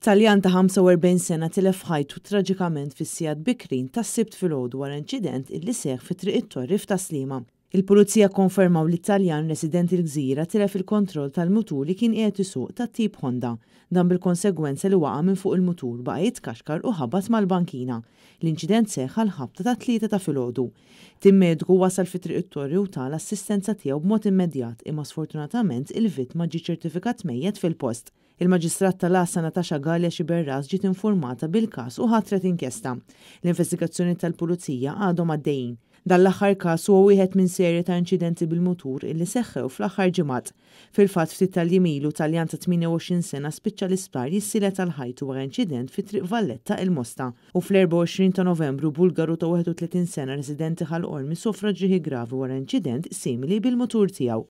Taljan ta' 45 sena tilef ħajtu traġikament fis sijat bikrin ta' sibt fil-ħodu għar inċident illi seħ fi triq it-torri Slima. Il-pulizija konfermaw li Taljan residenti l gżira tilef il-kontroll tal-mutur li kien qiegħed isuq ta' tip Honda, dan bil-konsegwenza li waqa' minn fuq il-mutur baqa' jitkaxkar u ħabat mal-bankina. L-inċident seħ għal-ħabta ta' tlieta ta' filgħodu. Tim medku wasal fi triq it-torri u tal assistenza tiegħu b'mod immedjat imma sfortunatament il-vittma ġi ċertifikat mejjed fil-post. Il-Maġistrat tal-Asa Natasha Galja Xiberras ġiet informata bil-każ u ħatret inkjesta. L-investigazzjoni tal-Pulizija għadhom għaddejjin. Dan l-aħħar każ huwa wieħed minn serje ta' inċidenti bil-mutur illi seħħew fl-aħħar ġimgħat. Fil-fatt ftit tal-jimilu tal-jan ta' 28 sena spiċċa l-isptar jissilet għal ħajtu wara inċident fit triq Valletta il-Mosta u fl-24 ta' Novembru Bulgaru ta' 31 sena residenti ħal-Ormi sofra ġrieħi gravi wara inċident simili bil-mutur tiegħu.